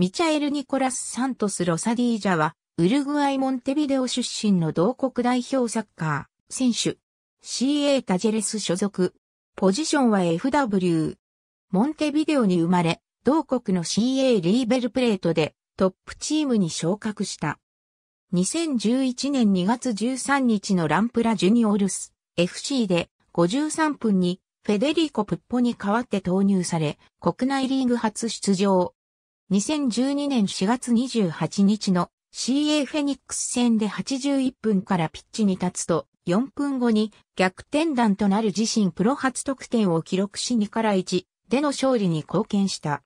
ミチャエル・ニコラス・サントス・ロサディージャは、ウルグアイ・モンテビデオ出身の同国代表サッカー、選手。CA タジェレス所属。ポジションは FW。モンテビデオに生まれ、同国の CA リーベルプレートでトップチームに昇格した。2011年2月13日のランプラジュニオルス FC で53分にフェデリコ・プッポに代わって投入され、国内リーグ初出場。2012年4月28日の CA フェニックス戦で81分からピッチに立つと、4分後に逆転弾となる自身プロ初得点を記録し2から1での勝利に貢献した。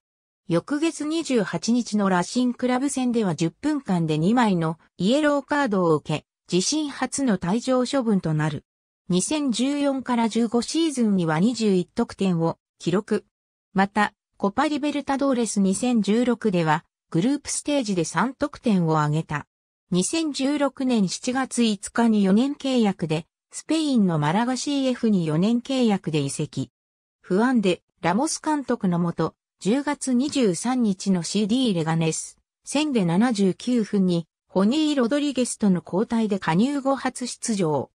翌月28日のラシンクラブ戦では10分間で2枚のイエローカードを受け、自身初の退場処分となる。2014から15シーズンには21得点を記録。また、コパリベルタドーレス2016では、グループステージで3得点を挙げた。2016年7月5日に4年契約で、スペインのマラガ CF に4年契約で移籍。不安で、ラモス監督のもと、10月23日の CD レガネス、戦で79分に、ホニー・ロドリゲスとの交代で加入後初出場。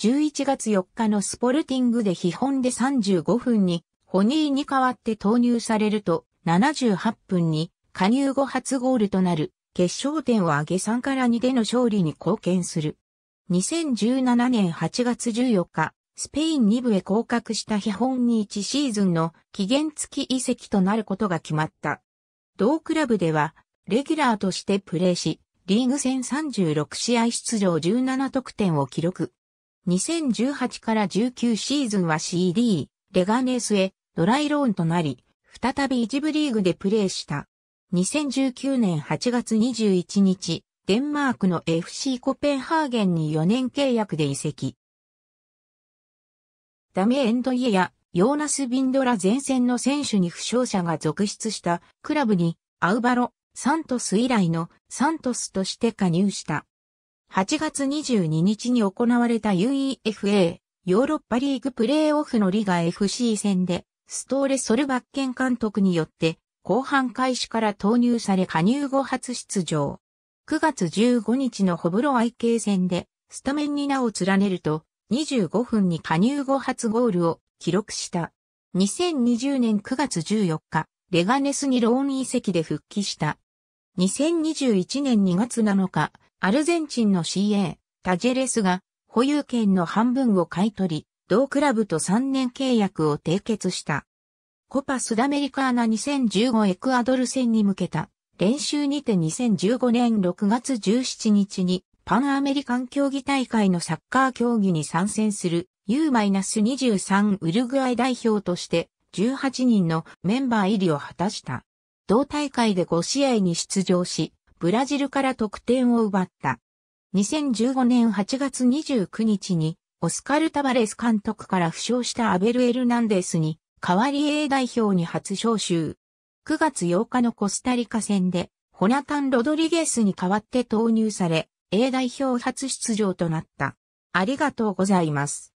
11月4日のスポルティングで批本で35分にホニーに代わって投入されると、78分に加入後初ゴールとなる決勝点を上げ3から2での勝利に貢献する。2017年8月14日、スペイン2部へ降格した基本に1シーズンの期限付き移籍となることが決まった。同クラブでは、レギュラーとしてプレーし、リーグ戦36試合出場17得点を記録。2018から19シーズンは CD、レガネスへドライローンとなり、再び一部リーグでプレーした。2019年8月21日、デンマークの FC コペンハーゲンに4年契約で移籍。ダメエンドイエやヨーナス・ビンドラ前線の選手に負傷者が続出したクラブにアウバロ、サントス以来のサントスとして加入した。8月22日に行われた UEFA ヨーロッパリーグプレーオフのリガ FC 戦で、ストーレ・ソルバッケン監督によって、後半開始から投入され加入後初出場。9月15日のホブロ IK 戦で、スタメンに名を連ねると、25分に加入後初ゴールを記録した。2020年9月14日、レガネスにローン移籍で復帰した。2021年2月7日、アルゼンチンの CA、タジェレスが保有権の半分を買い取り、同クラブと3年契約を締結した。コパスダメリカーナ2015エクアドル戦に向けた練習にて2015年6月17日にパンアメリカン競技大会のサッカー競技に参戦する U-23 ウルグアイ代表として18人のメンバー入りを果たした。同大会で5試合に出場し、ブラジルから得点を奪った。2015年8月29日に、オスカル・タバレス監督から負傷したアベル・エルナンデスに、代わり A 代表に初招集。9月8日のコスタリカ戦で、ホナタン・ロドリゲスに代わって投入され、A 代表初出場となった。ありがとうございます。